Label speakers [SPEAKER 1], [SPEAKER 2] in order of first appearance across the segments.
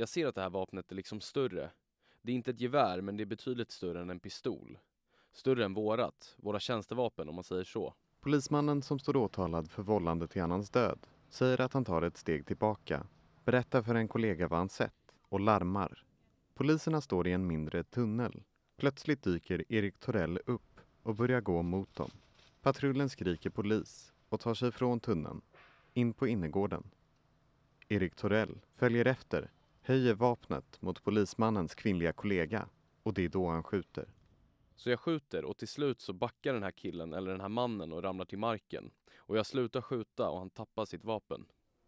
[SPEAKER 1] Jag ser att det här vapnet är liksom större. Det är inte ett gevär, men det är betydligt större än en pistol. Större än vårat, våra tjänstevapen om man säger så.
[SPEAKER 2] Polismannen som står åtalad för vållande till annans död säger att han tar ett steg tillbaka, berättar för en kollega vad han sett och larmar. Poliserna står i en mindre tunnel. Plötsligt dyker Erik Torell upp och börjar gå mot dem. Patrullen skriker polis och tar sig från tunneln, in på innergården. Erik Torell följer efter höjer vapnet mot polismannens kvinnliga kollega och det är då han skjuter.
[SPEAKER 1] Så jag skjuter och till slut så backar den här killen eller den här mannen och ramlar till marken. Och jag slutar skjuta och han tappar sitt vapen.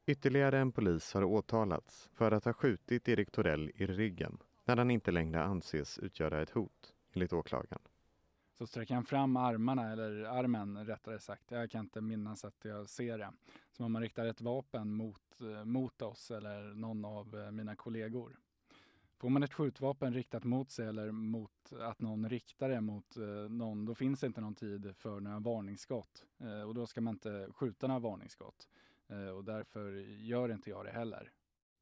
[SPEAKER 2] Ytterligare en polis har åtalats för att ha skjutit Erik Torell i ryggen när han inte längre anses utgöra ett hot, enligt åklagaren
[SPEAKER 3] så sträcker han fram armarna, eller armen rättare sagt. Jag kan inte minnas att jag ser det. Som om man riktar ett vapen mot, eh, mot oss eller någon av eh, mina kollegor. Får man ett skjutvapen riktat mot sig eller mot att någon riktar det mot eh, någon, då finns det inte någon tid för några varningsskott. Och då ska man inte skjuta några varningsskott. Och därför gör inte jag det heller.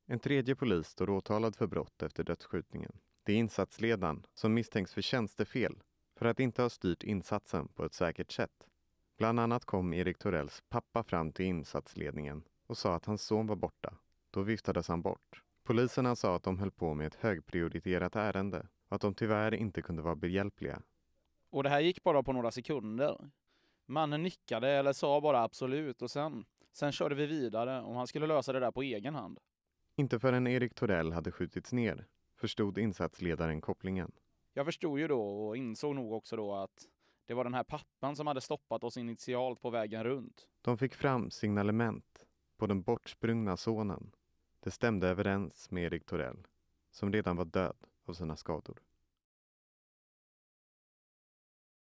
[SPEAKER 2] En tredje polis står åtalad för brott efter dödsskjutningen. Det är insatsledaren som misstänks för tjänstefel för att inte ha styrt insatsen på ett säkert sätt. Bland annat kom Erik Torells pappa fram till insatsledningen och sa att hans son var borta. Då viftades han bort. Poliserna sa att de höll på med ett högprioriterat ärende och att de tyvärr inte kunde vara behjälpliga.
[SPEAKER 4] Och det här gick bara på några sekunder. Mannen nickade eller sa bara absolut och sen, sen körde vi vidare och han skulle lösa det där på egen hand.
[SPEAKER 2] Inte förrän Erik Torell hade skjutits ner förstod insatsledaren kopplingen
[SPEAKER 4] jag förstod ju då och insåg nog också då att det var den här pappan som hade stoppat oss initialt på vägen
[SPEAKER 2] runt. De fick fram signalement på den bortsprungna sonen. Det stämde överens med Erik Torell, som redan var död av sina skador.